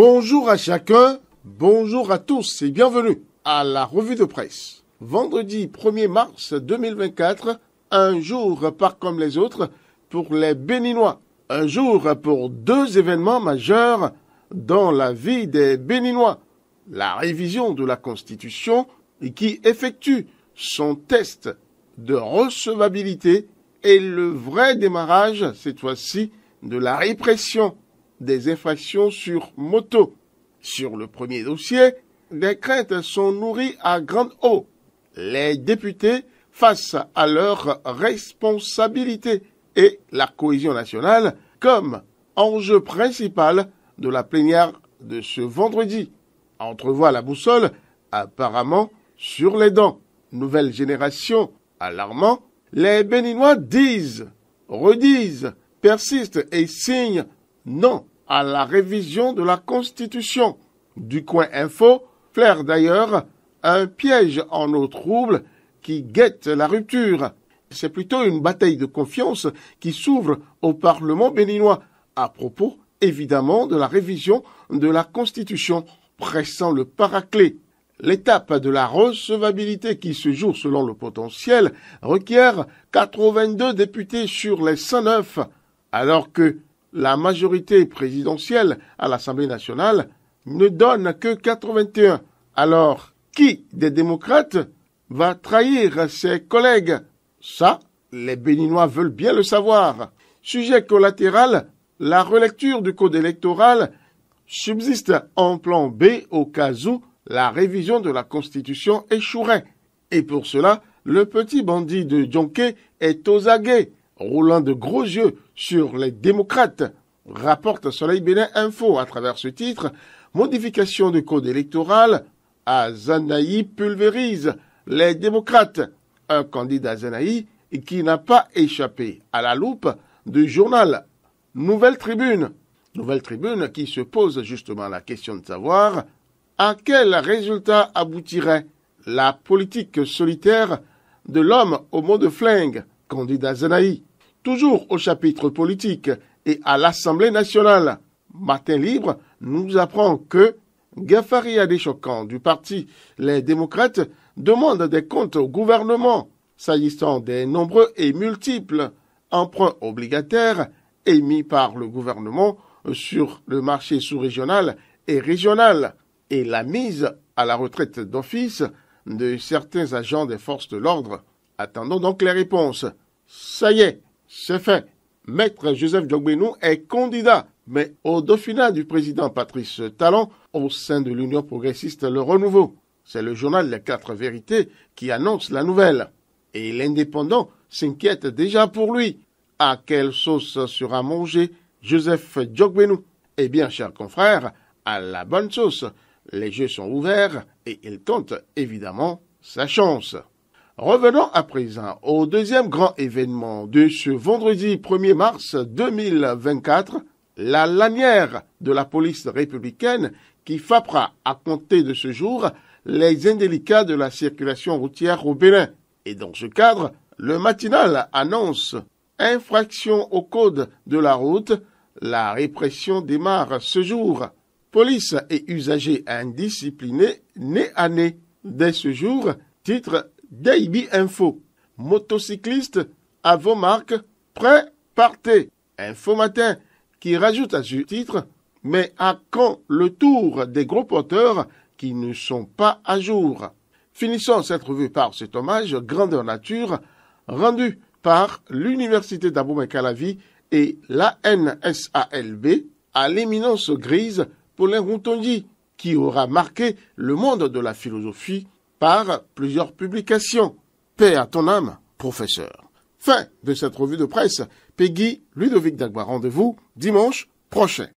Bonjour à chacun, bonjour à tous et bienvenue à la revue de presse. Vendredi 1er mars 2024, un jour par comme les autres pour les Béninois. Un jour pour deux événements majeurs dans la vie des Béninois. La révision de la Constitution qui effectue son test de recevabilité et le vrai démarrage, cette fois-ci, de la répression des infractions sur moto. Sur le premier dossier, des craintes sont nourries à grande eau. Les députés, face à leur responsabilité et la cohésion nationale, comme enjeu principal de la plénière de ce vendredi. entrevoient la boussole, apparemment sur les dents. Nouvelle génération, alarmant, les Béninois disent, redisent, persistent et signent non à la révision de la Constitution. Du coin info flaire d'ailleurs un piège en eau trouble qui guette la rupture. C'est plutôt une bataille de confiance qui s'ouvre au Parlement béninois à propos évidemment de la révision de la Constitution pressant le paraclet. L'étape de la recevabilité qui se joue selon le potentiel requiert 82 députés sur les 109, alors que la majorité présidentielle à l'Assemblée nationale ne donne que 81. Alors, qui des démocrates va trahir ses collègues Ça, les Béninois veulent bien le savoir. Sujet collatéral, la relecture du code électoral subsiste en plan B au cas où la révision de la Constitution échouerait. Et pour cela, le petit bandit de Jonquet est aux aguets roulant de gros yeux sur les démocrates, rapporte Soleil Bénin Info à travers ce titre, modification du code électoral à Zanaï pulvérise les démocrates, un candidat Zanaï qui n'a pas échappé à la loupe du journal Nouvelle Tribune. Nouvelle Tribune qui se pose justement la question de savoir à quel résultat aboutirait la politique solitaire de l'homme au mot de flingue candidat Zanaï. Toujours au chapitre politique et à l'Assemblée nationale, Matin Libre nous apprend que Gafari choquants du parti Les démocrates demande des comptes au gouvernement s'agissant des nombreux et multiples emprunts obligataires émis par le gouvernement sur le marché sous-régional et régional et la mise à la retraite d'office de certains agents des forces de l'ordre. Attendons donc les réponses. Ça y est, c'est fait. Maître Joseph Diogbenou est candidat, mais au dauphinat du président Patrice Talon au sein de l'Union progressiste Le Renouveau. C'est le journal Les Quatre Vérités qui annonce la nouvelle. Et l'indépendant s'inquiète déjà pour lui. À quelle sauce sera mangé Joseph Diogbenou Eh bien, cher confrère, à la bonne sauce. Les jeux sont ouverts et il compte évidemment sa chance. Revenons à présent au deuxième grand événement de ce vendredi 1er mars 2024, la lanière de la police républicaine qui frappera à compter de ce jour les indélicats de la circulation routière au Bénin. Et dans ce cadre, le matinal annonce infraction au code de la route, la répression démarre ce jour. Police et usagers indisciplinés nez à nez. Dès ce jour, titre Daibi Info. Motocycliste à vos marques, prêt, partez. Info Matin qui rajoute à ce titre Mais à quand le tour des gros porteurs qui ne sont pas à jour Finissons cette revue par cet hommage Grandeur Nature rendu par l'Université d'Abomey-Calavi et la à l'éminence grise Paulin Routondi, qui aura marqué le monde de la philosophie par plusieurs publications. Paix à ton âme, professeur. Fin de cette revue de presse. Peggy Ludovic Dagba. Rendez-vous dimanche prochain.